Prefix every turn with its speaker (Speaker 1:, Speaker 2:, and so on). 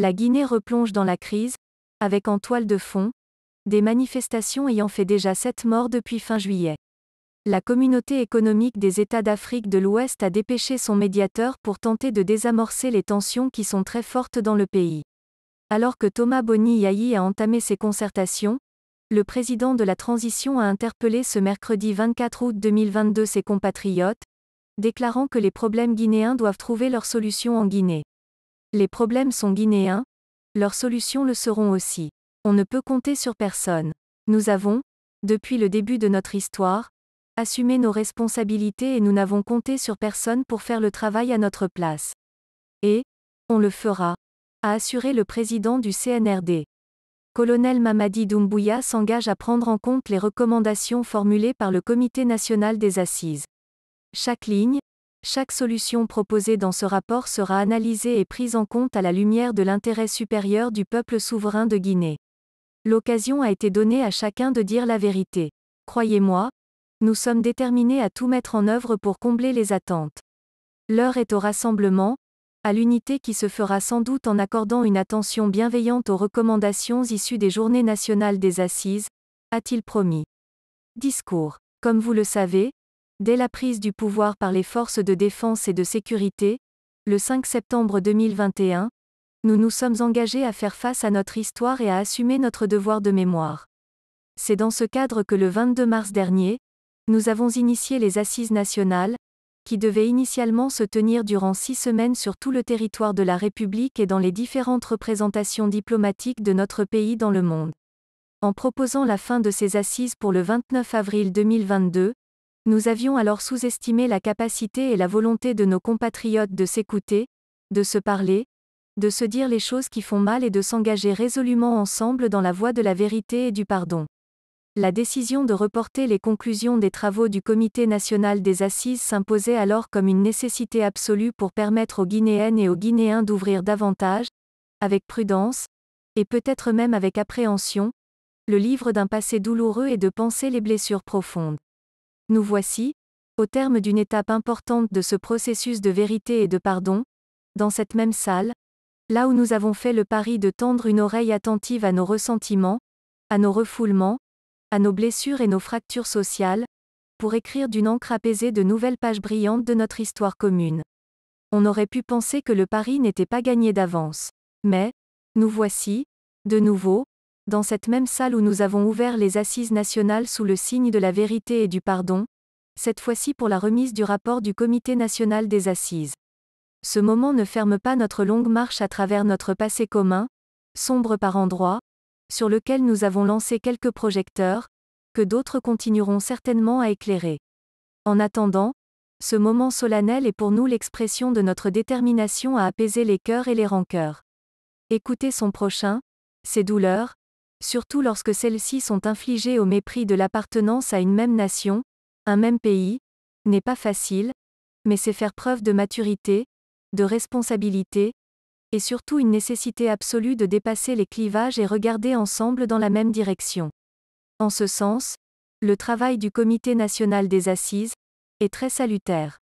Speaker 1: La Guinée replonge dans la crise, avec en toile de fond, des manifestations ayant fait déjà sept morts depuis fin juillet. La communauté économique des États d'Afrique de l'Ouest a dépêché son médiateur pour tenter de désamorcer les tensions qui sont très fortes dans le pays. Alors que Thomas Boni Yayi a entamé ses concertations, le président de la transition a interpellé ce mercredi 24 août 2022 ses compatriotes, déclarant que les problèmes guinéens doivent trouver leur solution en Guinée. Les problèmes sont guinéens, leurs solutions le seront aussi. On ne peut compter sur personne. Nous avons, depuis le début de notre histoire, assumé nos responsabilités et nous n'avons compté sur personne pour faire le travail à notre place. Et, on le fera, a assuré le président du CNRD. Colonel Mamadi Doumbouya s'engage à prendre en compte les recommandations formulées par le Comité national des assises. Chaque ligne, chaque solution proposée dans ce rapport sera analysée et prise en compte à la lumière de l'intérêt supérieur du peuple souverain de Guinée. L'occasion a été donnée à chacun de dire la vérité. Croyez-moi, nous sommes déterminés à tout mettre en œuvre pour combler les attentes. L'heure est au rassemblement, à l'unité qui se fera sans doute en accordant une attention bienveillante aux recommandations issues des journées nationales des assises, a-t-il promis. Discours. Comme vous le savez, Dès la prise du pouvoir par les forces de défense et de sécurité, le 5 septembre 2021, nous nous sommes engagés à faire face à notre histoire et à assumer notre devoir de mémoire. C'est dans ce cadre que le 22 mars dernier, nous avons initié les Assises nationales, qui devaient initialement se tenir durant six semaines sur tout le territoire de la République et dans les différentes représentations diplomatiques de notre pays dans le monde. En proposant la fin de ces assises pour le 29 avril 2022, nous avions alors sous-estimé la capacité et la volonté de nos compatriotes de s'écouter, de se parler, de se dire les choses qui font mal et de s'engager résolument ensemble dans la voie de la vérité et du pardon. La décision de reporter les conclusions des travaux du Comité national des assises s'imposait alors comme une nécessité absolue pour permettre aux Guinéennes et aux Guinéens d'ouvrir davantage, avec prudence, et peut-être même avec appréhension, le livre d'un passé douloureux et de penser les blessures profondes. Nous voici, au terme d'une étape importante de ce processus de vérité et de pardon, dans cette même salle, là où nous avons fait le pari de tendre une oreille attentive à nos ressentiments, à nos refoulements, à nos blessures et nos fractures sociales, pour écrire d'une encre apaisée de nouvelles pages brillantes de notre histoire commune. On aurait pu penser que le pari n'était pas gagné d'avance. Mais, nous voici, de nouveau, dans cette même salle où nous avons ouvert les assises nationales sous le signe de la vérité et du pardon, cette fois-ci pour la remise du rapport du Comité national des assises. Ce moment ne ferme pas notre longue marche à travers notre passé commun, sombre par endroits, sur lequel nous avons lancé quelques projecteurs, que d'autres continueront certainement à éclairer. En attendant, ce moment solennel est pour nous l'expression de notre détermination à apaiser les cœurs et les rancœurs. Écouter son prochain, ses douleurs, surtout lorsque celles-ci sont infligées au mépris de l'appartenance à une même nation, un même pays, n'est pas facile, mais c'est faire preuve de maturité, de responsabilité, et surtout une nécessité absolue de dépasser les clivages et regarder ensemble dans la même direction. En ce sens, le travail du Comité national des assises est très salutaire.